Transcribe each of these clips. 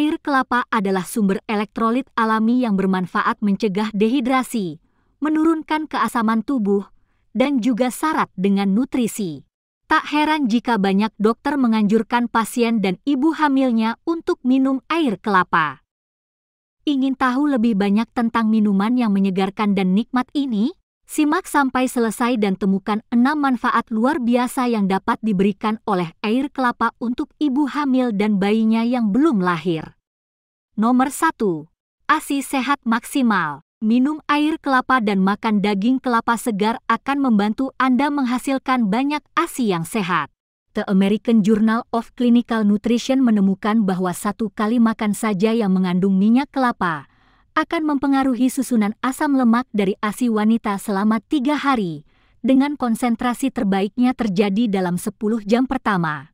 Air kelapa adalah sumber elektrolit alami yang bermanfaat mencegah dehidrasi, menurunkan keasaman tubuh, dan juga syarat dengan nutrisi. Tak heran jika banyak dokter menganjurkan pasien dan ibu hamilnya untuk minum air kelapa. Ingin tahu lebih banyak tentang minuman yang menyegarkan dan nikmat ini? Simak sampai selesai dan temukan enam manfaat luar biasa yang dapat diberikan oleh air kelapa untuk ibu hamil dan bayinya yang belum lahir. Nomor 1. ASI sehat maksimal. Minum air kelapa dan makan daging kelapa segar akan membantu Anda menghasilkan banyak ASI yang sehat. The American Journal of Clinical Nutrition menemukan bahwa satu kali makan saja yang mengandung minyak kelapa akan mempengaruhi susunan asam lemak dari ASI wanita selama tiga hari, dengan konsentrasi terbaiknya terjadi dalam 10 jam pertama.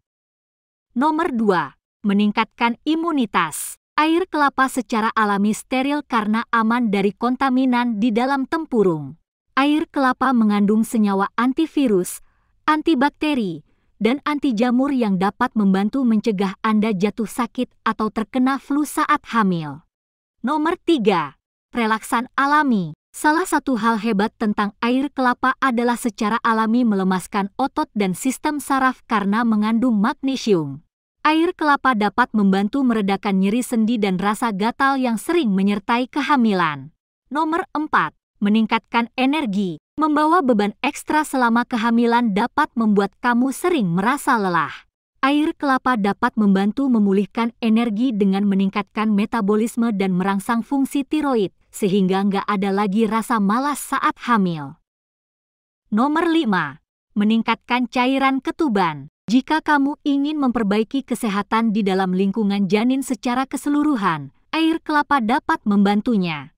Nomor 2. Meningkatkan imunitas. Air kelapa secara alami steril karena aman dari kontaminan di dalam tempurung. Air kelapa mengandung senyawa antivirus, antibakteri, dan anti jamur yang dapat membantu mencegah Anda jatuh sakit atau terkena flu saat hamil. Nomor 3. Relaksan alami. Salah satu hal hebat tentang air kelapa adalah secara alami melemaskan otot dan sistem saraf karena mengandung magnesium. Air kelapa dapat membantu meredakan nyeri sendi dan rasa gatal yang sering menyertai kehamilan. Nomor 4. Meningkatkan energi. Membawa beban ekstra selama kehamilan dapat membuat kamu sering merasa lelah air kelapa dapat membantu memulihkan energi dengan meningkatkan metabolisme dan merangsang fungsi tiroid, sehingga nggak ada lagi rasa malas saat hamil. Nomor 5. Meningkatkan cairan ketuban. Jika kamu ingin memperbaiki kesehatan di dalam lingkungan janin secara keseluruhan, air kelapa dapat membantunya.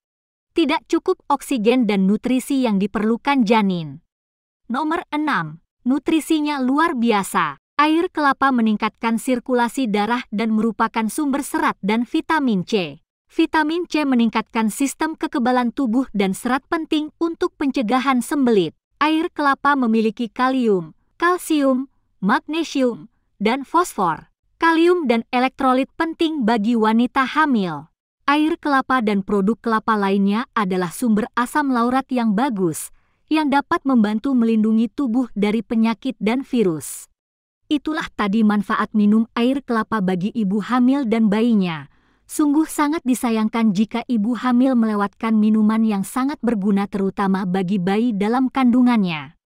Tidak cukup oksigen dan nutrisi yang diperlukan janin. Nomor 6. Nutrisinya luar biasa. Air kelapa meningkatkan sirkulasi darah dan merupakan sumber serat dan vitamin C. Vitamin C meningkatkan sistem kekebalan tubuh dan serat penting untuk pencegahan sembelit. Air kelapa memiliki kalium, kalsium, magnesium, dan fosfor. Kalium dan elektrolit penting bagi wanita hamil. Air kelapa dan produk kelapa lainnya adalah sumber asam laurat yang bagus, yang dapat membantu melindungi tubuh dari penyakit dan virus. Itulah tadi manfaat minum air kelapa bagi ibu hamil dan bayinya. Sungguh sangat disayangkan jika ibu hamil melewatkan minuman yang sangat berguna terutama bagi bayi dalam kandungannya.